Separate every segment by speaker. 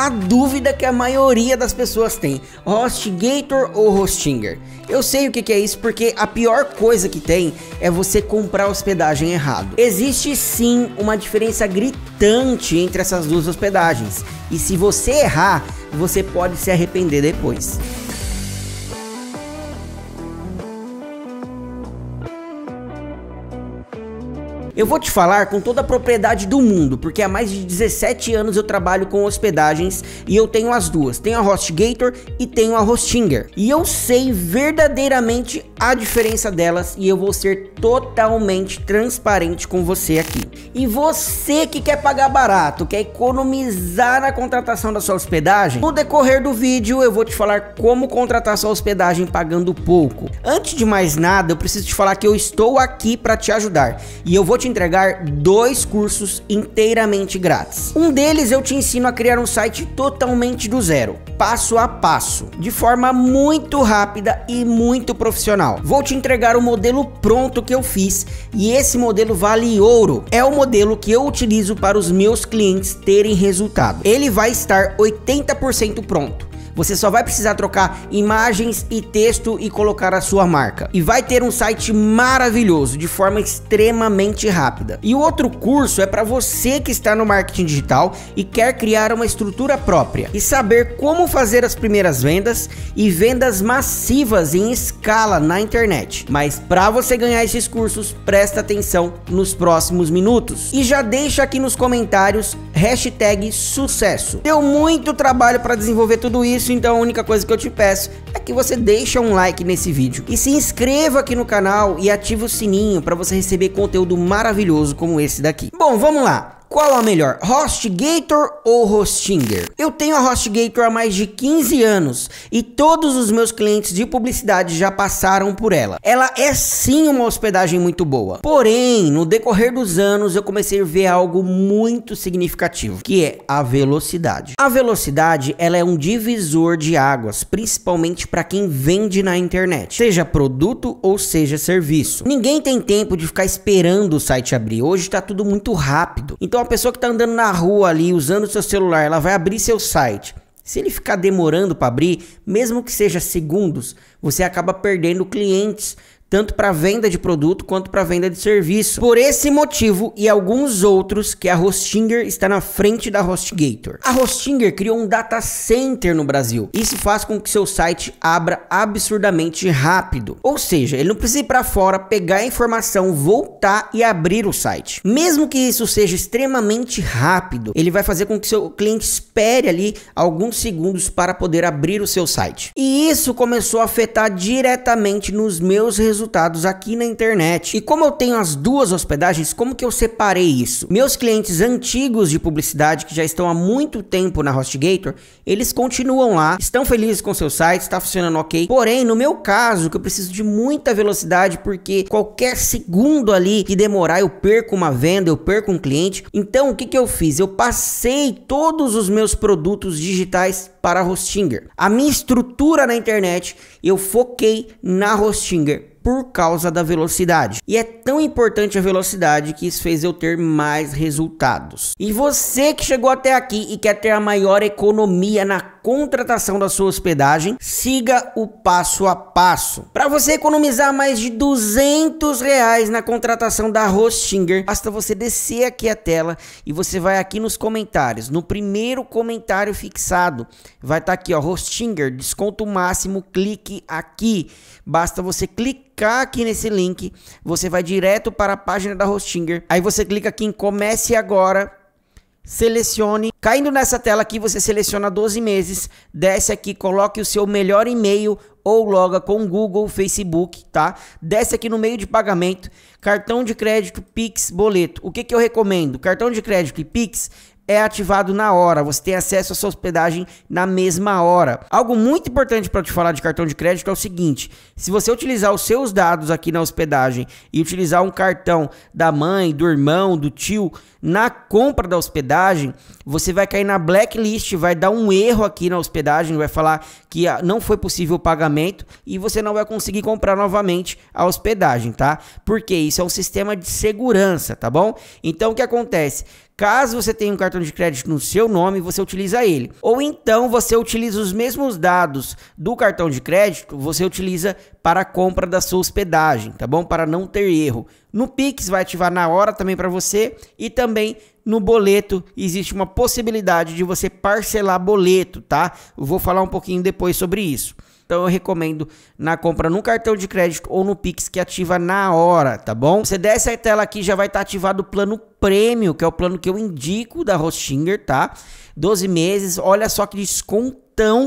Speaker 1: a dúvida que a maioria das pessoas tem: Hostgator ou Hostinger? Eu sei o que é isso porque a pior coisa que tem é você comprar hospedagem errado. Existe sim uma diferença gritante entre essas duas hospedagens, e se você errar, você pode se arrepender depois. Eu vou te falar com toda a propriedade do mundo, porque há mais de 17 anos eu trabalho com hospedagens e eu tenho as duas. Tenho a HostGator e tenho a Hostinger. E eu sei verdadeiramente a diferença delas e eu vou ser totalmente transparente com você aqui. E você que quer pagar barato, quer economizar na contratação da sua hospedagem, no decorrer do vídeo eu vou te falar como contratar sua hospedagem pagando pouco. Antes de mais nada, eu preciso te falar que eu estou aqui para te ajudar e eu vou te entregar dois cursos inteiramente grátis. Um deles eu te ensino a criar um site totalmente do zero, passo a passo, de forma muito rápida e muito profissional. Vou te entregar o modelo pronto que eu fiz e esse modelo vale ouro. É o modelo que eu utilizo para os meus clientes terem resultado. Ele vai estar 80% pronto você só vai precisar trocar imagens e texto e colocar a sua marca. E vai ter um site maravilhoso de forma extremamente rápida. E o outro curso é para você que está no marketing digital e quer criar uma estrutura própria e saber como fazer as primeiras vendas e vendas massivas em escala na internet. Mas para você ganhar esses cursos, presta atenção nos próximos minutos e já deixa aqui nos comentários hashtag sucesso. Deu muito trabalho para desenvolver tudo isso isso, então a única coisa que eu te peço é que você deixe um like nesse vídeo e se inscreva aqui no canal e ative o sininho para você receber conteúdo maravilhoso como esse daqui. Bom, vamos lá. Qual a é melhor, HostGator ou Hostinger? Eu tenho a HostGator há mais de 15 anos e todos os meus clientes de publicidade já passaram por ela. Ela é sim uma hospedagem muito boa, porém, no decorrer dos anos eu comecei a ver algo muito significativo, que é a velocidade. A velocidade ela é um divisor de águas, principalmente para quem vende na internet, seja produto ou seja serviço. Ninguém tem tempo de ficar esperando o site abrir, hoje está tudo muito rápido. Então uma pessoa que está andando na rua ali, usando o seu celular, ela vai abrir seu site. Se ele ficar demorando para abrir, mesmo que seja segundos, você acaba perdendo clientes tanto para venda de produto quanto para venda de serviço. Por esse motivo e alguns outros que a Hostinger está na frente da HostGator. A Hostinger criou um data center no Brasil. Isso faz com que seu site abra absurdamente rápido. Ou seja, ele não precisa ir para fora, pegar a informação, voltar e abrir o site. Mesmo que isso seja extremamente rápido, ele vai fazer com que seu cliente espere ali alguns segundos para poder abrir o seu site. E isso começou a afetar diretamente nos meus resultados resultados aqui na internet. E como eu tenho as duas hospedagens, como que eu separei isso? Meus clientes antigos de publicidade que já estão há muito tempo na HostGator, eles continuam lá, estão felizes com seu site, está funcionando ok. Porém, no meu caso, que eu preciso de muita velocidade porque qualquer segundo ali que demorar eu perco uma venda, eu perco um cliente. Então, o que que eu fiz? Eu passei todos os meus produtos digitais para a Hostinger. A minha estrutura na internet, eu foquei na Hostinger por causa da velocidade. E é tão importante a velocidade que isso fez eu ter mais resultados. E você que chegou até aqui e quer ter a maior economia na contratação da sua hospedagem, siga o passo a passo. Para você economizar mais de 200 reais na contratação da Hostinger, basta você descer aqui a tela e você vai aqui nos comentários. No primeiro comentário fixado, vai estar tá aqui, ó, Hostinger, desconto máximo, clique aqui. Basta você clicar aqui nesse link, você vai direto para a página da Hostinger. Aí você clica aqui em comece agora selecione. Caindo nessa tela aqui, você seleciona 12 meses, desce aqui, coloque o seu melhor e-mail ou loga com Google, Facebook, tá? Desce aqui no meio de pagamento, cartão de crédito, Pix, boleto. O que, que eu recomendo? Cartão de crédito e Pix, é ativado na hora. Você tem acesso à sua hospedagem na mesma hora. Algo muito importante para te falar de cartão de crédito é o seguinte: se você utilizar os seus dados aqui na hospedagem e utilizar um cartão da mãe, do irmão, do tio na compra da hospedagem, você vai cair na blacklist, vai dar um erro aqui na hospedagem, vai falar que ah, não foi possível o pagamento e você não vai conseguir comprar novamente a hospedagem, tá? Porque isso é um sistema de segurança, tá bom? Então o que acontece? Caso você tenha um cartão de crédito no seu nome, você utiliza ele. Ou então você utiliza os mesmos dados do cartão de crédito, você utiliza para a compra da sua hospedagem, tá bom? Para não ter erro. No Pix vai ativar na hora também para você e também no boleto existe uma possibilidade de você parcelar boleto, tá? Eu vou falar um pouquinho depois sobre isso. Então eu recomendo na compra no cartão de crédito ou no Pix que ativa na hora, tá bom? Você desce a tela aqui já vai estar tá ativado o plano Premium, que é o plano que eu indico da Hostinger, tá? 12 meses, olha só que desconto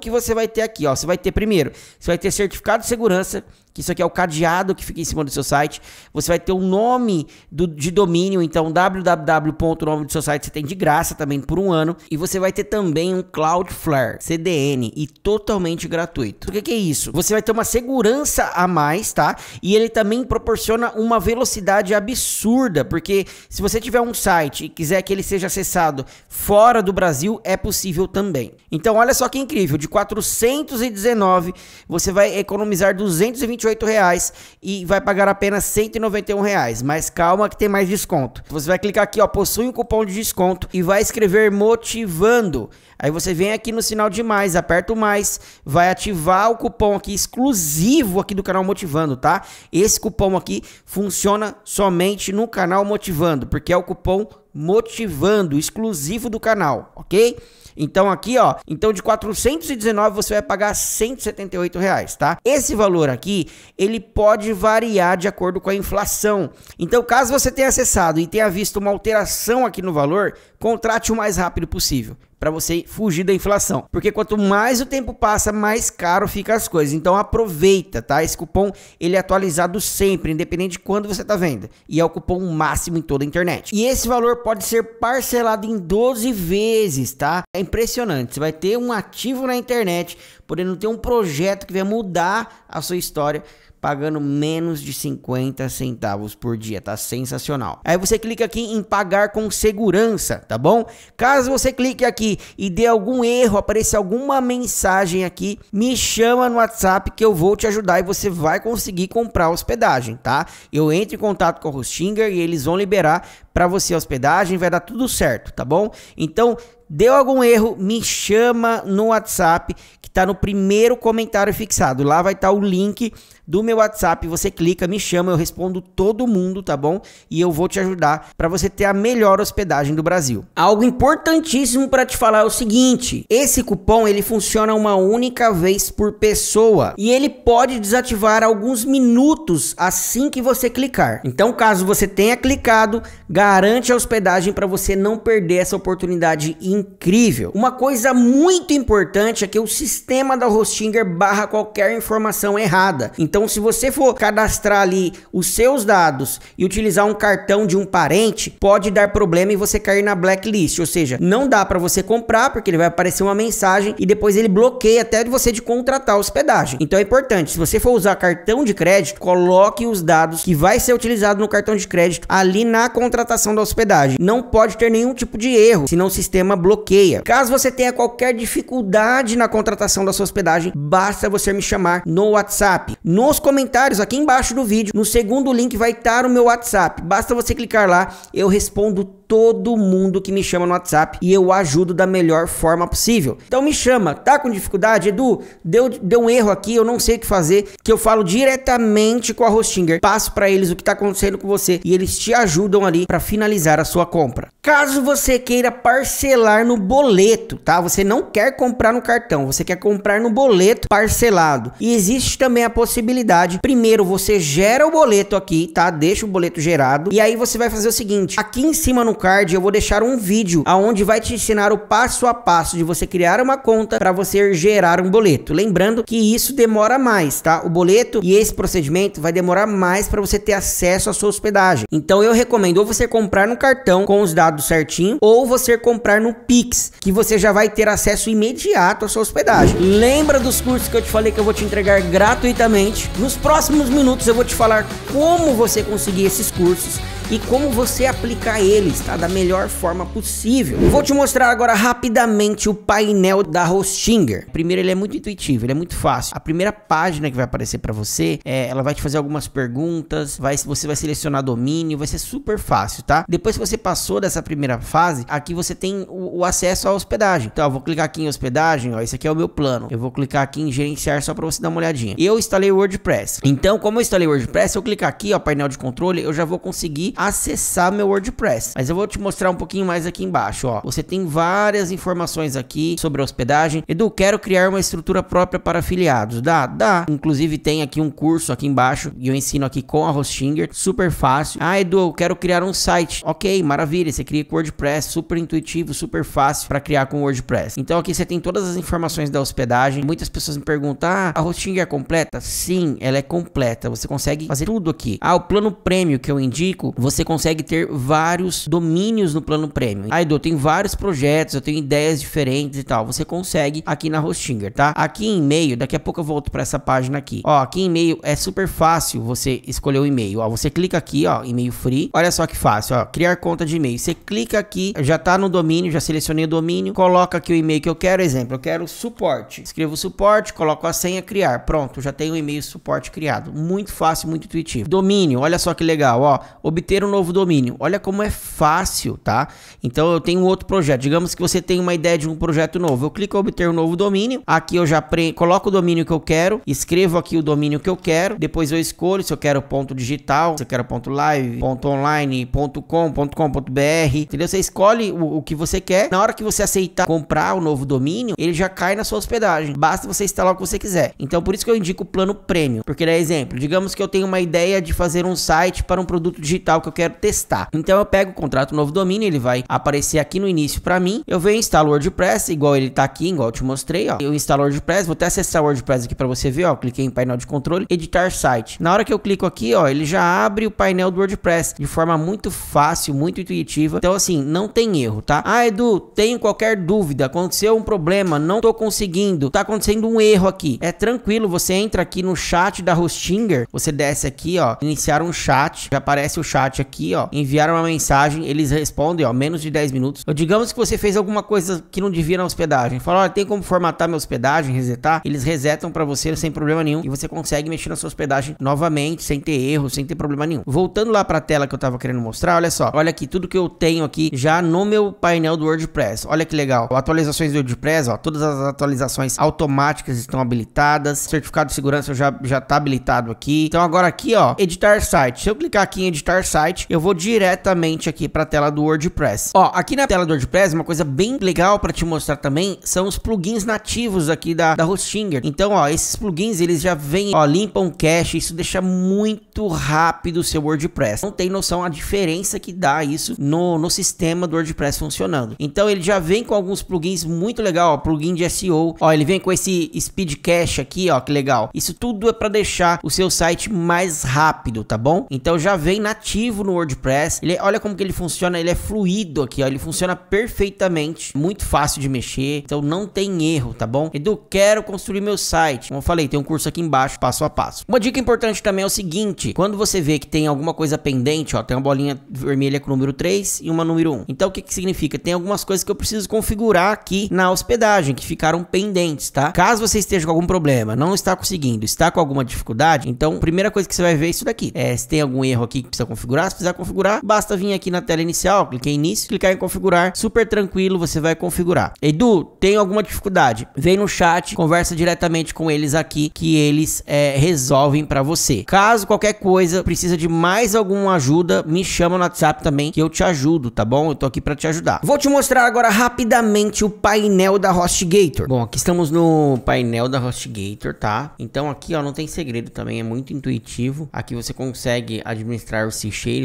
Speaker 1: que você vai ter aqui, ó. Você vai ter primeiro, você vai ter certificado de segurança, que isso aqui é o cadeado que fica em cima do seu site. Você vai ter o nome do, de domínio, então www.nome do seu site você tem de graça também por um ano. E você vai ter também um Cloudflare CDN e totalmente gratuito. O que, que é isso? Você vai ter uma segurança a mais, tá? E ele também proporciona uma velocidade absurda, porque se você tiver um site e quiser que ele seja acessado fora do Brasil, é possível também. Então olha só que incrível incrível, de 419 você vai economizar 228 reais e vai pagar apenas 191 reais. Mas calma que tem mais desconto. Você vai clicar aqui, ó, possui um cupom de desconto e vai escrever motivando. Aí você vem aqui no sinal de mais, aperta o mais, vai ativar o cupom aqui exclusivo aqui do canal Motivando, tá? Esse cupom aqui funciona somente no canal Motivando, porque é o cupom motivando exclusivo do canal, ok? Então aqui, ó, então de 419 você vai pagar 178 reais, tá? Esse valor aqui, ele pode variar de acordo com a inflação. Então, caso você tenha acessado e tenha visto uma alteração aqui no valor, contrate o mais rápido possível para você fugir da inflação. Porque quanto mais o tempo passa, mais caro fica as coisas. Então aproveita, tá? Esse cupom ele é atualizado sempre, independente de quando você tá vendo. E é o cupom máximo em toda a internet. E esse valor pode ser parcelado em 12 vezes, tá? É impressionante. Você vai ter um ativo na internet, podendo ter um projeto que vai mudar a sua história pagando menos de 50 centavos por dia, tá sensacional. Aí você clica aqui em pagar com segurança, tá bom? Caso você clique aqui e dê algum erro, apareça alguma mensagem aqui, me chama no WhatsApp que eu vou te ajudar e você vai conseguir comprar hospedagem, tá? Eu entro em contato com o Hostinger e eles vão liberar para você hospedagem, vai dar tudo certo, tá bom? Então, deu algum erro, me chama no WhatsApp que tá no primeiro comentário fixado. Lá vai estar tá o link do meu WhatsApp. Você clica, me chama, eu respondo todo mundo, tá bom? E eu vou te ajudar para você ter a melhor hospedagem do Brasil. Algo importantíssimo para te falar é o seguinte: esse cupom ele funciona uma única vez por pessoa e ele pode desativar alguns minutos assim que você clicar. Então, caso você tenha clicado, garante a hospedagem para você não perder essa oportunidade incrível. Uma coisa muito importante é que o sistema da Hostinger barra qualquer informação errada. Então então, se você for cadastrar ali os seus dados e utilizar um cartão de um parente, pode dar problema e você cair na blacklist. Ou seja, não dá para você comprar porque ele vai aparecer uma mensagem e depois ele bloqueia até de você de contratar hospedagem. Então é importante, se você for usar cartão de crédito, coloque os dados que vai ser utilizado no cartão de crédito ali na contratação da hospedagem. Não pode ter nenhum tipo de erro, senão o sistema bloqueia. Caso você tenha qualquer dificuldade na contratação da sua hospedagem, basta você me chamar no WhatsApp. No nos comentários aqui embaixo do vídeo. No segundo link vai estar o meu WhatsApp. Basta você clicar lá, eu respondo todo mundo que me chama no WhatsApp e eu ajudo da melhor forma possível. Então me chama, tá com dificuldade? Edu, deu, deu um erro aqui, eu não sei o que fazer, que eu falo diretamente com a Hostinger, passo para eles o que tá acontecendo com você e eles te ajudam ali para finalizar a sua compra. Caso você queira parcelar no boleto, tá? Você não quer comprar no cartão, você quer comprar no boleto parcelado. E existe também a possibilidade, primeiro você gera o boleto aqui, tá? Deixa o boleto gerado e aí você vai fazer o seguinte, aqui em cima no card, eu vou deixar um vídeo aonde vai te ensinar o passo a passo de você criar uma conta para você gerar um boleto. Lembrando que isso demora mais, tá? O boleto e esse procedimento vai demorar mais para você ter acesso à sua hospedagem. Então eu recomendo ou você comprar no cartão com os dados certinho ou você comprar no Pix, que você já vai ter acesso imediato à sua hospedagem. Lembra dos cursos que eu te falei que eu vou te entregar gratuitamente? Nos próximos minutos eu vou te falar como você conseguir esses cursos e como você aplicar eles, tá? Da melhor forma possível. Vou te mostrar agora rapidamente o painel da Hostinger. Primeiro, ele é muito intuitivo, ele é muito fácil. A primeira página que vai aparecer para você, é, ela vai te fazer algumas perguntas, vai, você vai selecionar domínio, vai ser super fácil, tá? Depois que você passou dessa primeira fase, aqui você tem o, o acesso à hospedagem. Então, eu vou clicar aqui em hospedagem, ó, esse aqui é o meu plano. Eu vou clicar aqui em gerenciar só para você dar uma olhadinha. Eu instalei o WordPress. Então, como eu instalei o WordPress, eu clicar aqui, ó, painel de controle, eu já vou conseguir acessar meu WordPress. Mas eu vou te mostrar um pouquinho mais aqui embaixo, ó. Você tem várias informações aqui sobre hospedagem. Edu, quero criar uma estrutura própria para afiliados. Dá? Dá. Inclusive tem aqui um curso aqui embaixo e eu ensino aqui com a Hostinger, super fácil. Ah, Edu, eu quero criar um site. Ok, maravilha. Você cria com WordPress, super intuitivo, super fácil para criar com WordPress. Então aqui você tem todas as informações da hospedagem. Muitas pessoas me perguntam: "Ah, a Hostinger é completa?" Sim, ela é completa. Você consegue fazer tudo aqui. Ah, o plano prêmio que eu indico, você consegue ter vários domínios no plano premium. Aí, ah, Edu, eu tenho vários projetos, eu tenho ideias diferentes e tal. Você consegue aqui na Hostinger, tá? Aqui em e-mail, daqui a pouco eu volto para essa página aqui. Ó, aqui em e-mail é super fácil você escolher o e-mail. Ó, você clica aqui, ó, e-mail free. Olha só que fácil, ó, criar conta de e-mail. Você clica aqui, já tá no domínio, já selecionei o domínio, coloca aqui o e-mail que eu quero, exemplo, eu quero suporte. Escrevo suporte, coloco a senha criar. Pronto, já tenho o e-mail suporte criado. Muito fácil, muito intuitivo. Domínio, olha só que legal, ó, obter ter um novo domínio. Olha como é fácil, tá? Então eu tenho outro projeto. Digamos que você tem uma ideia de um projeto novo. Eu clico em obter um novo domínio. Aqui eu já pre... coloco o domínio que eu quero, escrevo aqui o domínio que eu quero. Depois eu escolho se eu quero ponto digital, se eu quero ponto live, ponto online, ponto com, ponto br. Entendeu? Você escolhe o, o que você quer. Na hora que você aceitar comprar o novo domínio, ele já cai na sua hospedagem. Basta você instalar o que você quiser. Então por isso que eu indico o plano premium, porque dá né, exemplo, digamos que eu tenho uma ideia de fazer um site para um produto digital que que eu quero testar. Então eu pego o contrato novo domínio, ele vai aparecer aqui no início para mim. Eu venho instalo o WordPress, igual ele tá aqui, igual eu te mostrei, ó. Eu instalo o WordPress, vou até acessar o WordPress aqui para você ver, ó. Cliquei em painel de controle, editar site. Na hora que eu clico aqui, ó, ele já abre o painel do WordPress de forma muito fácil, muito intuitiva. Então assim, não tem erro, tá? Ah, Edu, tenho qualquer dúvida, aconteceu um problema, não tô conseguindo, tá acontecendo um erro aqui. É tranquilo, você entra aqui no chat da Hostinger, você desce aqui, ó, iniciar um chat, já aparece o chat chat aqui, ó, enviar uma mensagem, eles respondem, ó, menos de 10 minutos. Ou digamos que você fez alguma coisa que não devia na hospedagem. Fala, olha, tem como formatar minha hospedagem, resetar? Eles resetam para você sem problema nenhum e você consegue mexer na sua hospedagem novamente, sem ter erro, sem ter problema nenhum. Voltando lá para a tela que eu tava querendo mostrar, olha só. Olha aqui tudo que eu tenho aqui já no meu painel do WordPress. Olha que legal. Atualizações do WordPress, ó, todas as atualizações automáticas estão habilitadas. Certificado de segurança já já tá habilitado aqui. Então agora aqui, ó, editar site. Se eu clicar aqui em editar site, site, eu vou diretamente aqui para a tela do WordPress. Ó, aqui na tela do WordPress, uma coisa bem legal para te mostrar também são os plugins nativos aqui da, da Hostinger. Então, ó, esses plugins eles já vêm, ó, limpam cache, isso deixa muito rápido o seu WordPress. Não tem noção a diferença que dá isso no, no sistema do WordPress funcionando. Então, ele já vem com alguns plugins muito legal, ó, plugin de SEO, ó, ele vem com esse speed cache aqui, ó, que legal. Isso tudo é para deixar o seu site mais rápido, tá bom? Então, já vem nativo no WordPress. Ele, é, olha como que ele funciona, ele é fluido aqui, ó, ele funciona perfeitamente, muito fácil de mexer, então não tem erro, tá bom? Edu, quero construir meu site. Como eu falei, tem um curso aqui embaixo, passo a passo. Uma dica importante também é o seguinte, quando você vê que tem alguma coisa pendente, ó, tem uma bolinha vermelha com o número 3 e uma número 1. Então o que que significa? Tem algumas coisas que eu preciso configurar aqui na hospedagem, que ficaram pendentes, tá? Caso você esteja com algum problema, não está conseguindo, está com alguma dificuldade, então a primeira coisa que você vai ver é isso daqui. É, se tem algum erro aqui que precisa configurar, configurar. Se precisar configurar, basta vir aqui na tela inicial, clicar em início, clicar em configurar. Super tranquilo, você vai configurar. Edu, tem alguma dificuldade? Vem no chat, conversa diretamente com eles aqui, que eles é, resolvem para você. Caso qualquer coisa, precisa de mais alguma ajuda, me chama no WhatsApp também, que eu te ajudo, tá bom? Eu tô aqui para te ajudar. Vou te mostrar agora rapidamente o painel da HostGator. Bom, aqui estamos no painel da HostGator, tá? Então aqui, ó, não tem segredo também, é muito intuitivo. Aqui você consegue administrar os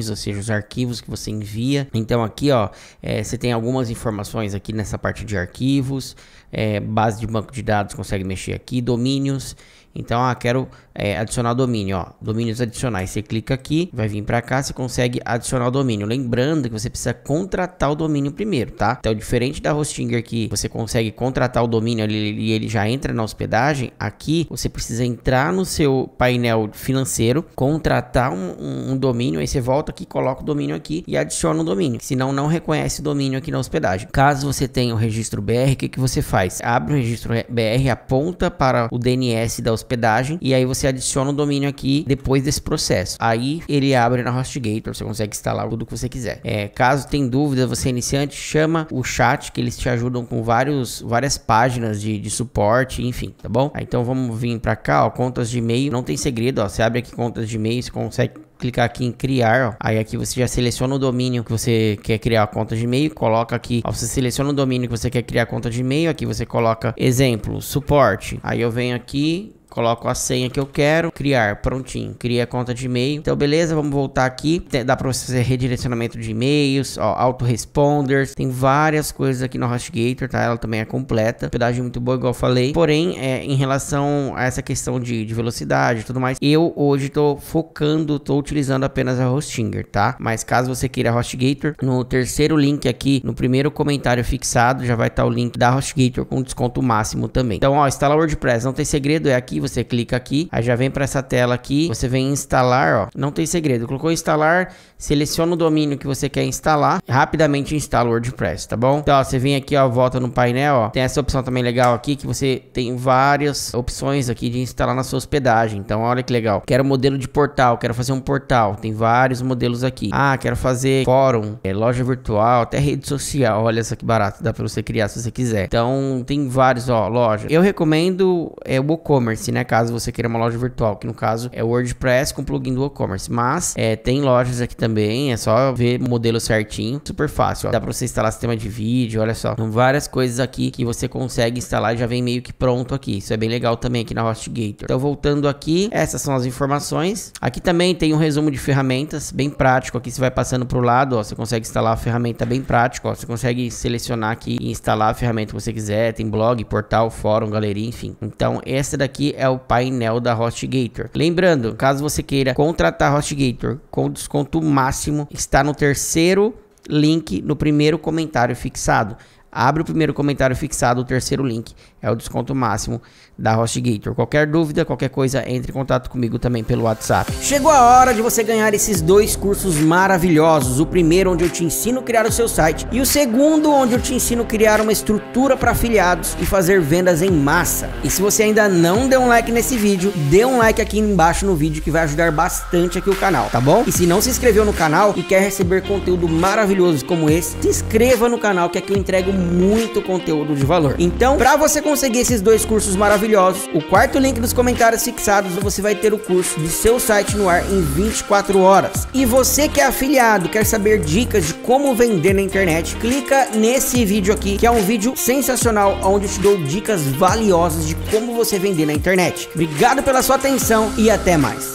Speaker 1: ou seja, os arquivos que você envia. Então aqui, ó, é, você tem algumas informações aqui nessa parte de arquivos é, base de banco de dados consegue mexer aqui, domínios. Então, ah, quero é, adicionar domínio, ó, domínios adicionais. Você clica aqui, vai vir para cá, você consegue adicionar o domínio. Lembrando que você precisa contratar o domínio primeiro, tá? Então, diferente da Hostinger que você consegue contratar o domínio e ele já entra na hospedagem, aqui você precisa entrar no seu painel financeiro, contratar um, um, um domínio, aí você volta aqui, coloca o domínio aqui e adiciona o domínio. Senão, não reconhece o domínio aqui na hospedagem. Caso você tenha o registro BR, o que, que você faz? Abre o registro BR, aponta para o DNS da hospedagem e aí você adiciona o domínio aqui depois desse processo. Aí ele abre na HostGator, você consegue instalar tudo que você quiser. É, caso tenha dúvida, você é iniciante, chama o chat que eles te ajudam com vários, várias páginas de, de suporte, enfim, tá bom? Aí, então vamos vir para cá, ó, contas de e-mail, não tem segredo, ó, você abre aqui contas de e-mail, você consegue clicar aqui em criar, ó. Aí aqui você já seleciona o domínio que você quer criar a conta de e-mail, coloca aqui, ó, você seleciona o domínio que você quer criar a conta de e-mail, aqui você coloca exemplo, suporte. Aí eu venho aqui coloco a senha que eu quero, criar, prontinho, cria a conta de e-mail. Então, beleza, vamos voltar aqui. dá para você fazer redirecionamento de e-mails, ó, autoresponders, tem várias coisas aqui no HostGator, tá? Ela também é completa, Pedagem muito boa, igual eu falei. Porém, é, em relação a essa questão de, de velocidade e tudo mais, eu hoje tô focando, tô utilizando apenas a Hostinger, tá? Mas caso você queira a HostGator, no terceiro link aqui, no primeiro comentário fixado, já vai estar tá o link da HostGator com desconto máximo também. Então, ó, instala WordPress, não tem segredo, é aqui você clica aqui, aí já vem para essa tela aqui, você vem instalar, ó, não tem segredo, colocou instalar, seleciona o domínio que você quer instalar, rapidamente instala o WordPress, tá bom? Então, ó, você vem aqui, ó, volta no painel, ó, tem essa opção também legal aqui, que você tem várias opções aqui de instalar na sua hospedagem, então olha que legal, quero modelo de portal, quero fazer um portal, tem vários modelos aqui, ah, quero fazer fórum, é, loja virtual, até rede social, olha essa que barato, dá para você criar se você quiser, então tem vários, ó, loja, eu recomendo é, o WooCommerce, né? Caso você queira uma loja virtual, que no caso é o WordPress com plugin do WooCommerce. Mas é, tem lojas aqui também, é só ver o modelo certinho, super fácil. Ó. Dá para você instalar sistema de vídeo, olha só. São várias coisas aqui que você consegue instalar e já vem meio que pronto aqui. Isso é bem legal também aqui na HostGator. Então voltando aqui, essas são as informações. Aqui também tem um resumo de ferramentas, bem prático. Aqui você vai passando pro lado, ó, você consegue instalar a ferramenta bem prático, ó. Você consegue selecionar aqui e instalar a ferramenta que você quiser. Tem blog, portal, fórum, galeria, enfim. Então essa daqui é o painel da HostGator. Lembrando, caso você queira contratar HostGator com desconto máximo, está no terceiro link no primeiro comentário fixado abre o primeiro comentário fixado, o terceiro link é o desconto máximo da HostGator. Qualquer dúvida, qualquer coisa, entre em contato comigo também pelo WhatsApp. Chegou a hora de você ganhar esses dois cursos maravilhosos. O primeiro onde eu te ensino a criar o seu site e o segundo onde eu te ensino a criar uma estrutura para afiliados e fazer vendas em massa. E se você ainda não deu um like nesse vídeo, dê um like aqui embaixo no vídeo que vai ajudar bastante aqui o canal, tá bom? E se não se inscreveu no canal e quer receber conteúdo maravilhoso como esse, se inscreva no canal que aqui eu entrego muito conteúdo de valor. Então, para você conseguir esses dois cursos maravilhosos, o quarto link dos comentários fixados, você vai ter o curso de seu site no ar em 24 horas. E você que é afiliado, quer saber dicas de como vender na internet, clica nesse vídeo aqui, que é um vídeo sensacional onde eu te dou dicas valiosas de como você vender na internet. Obrigado pela sua atenção e até mais.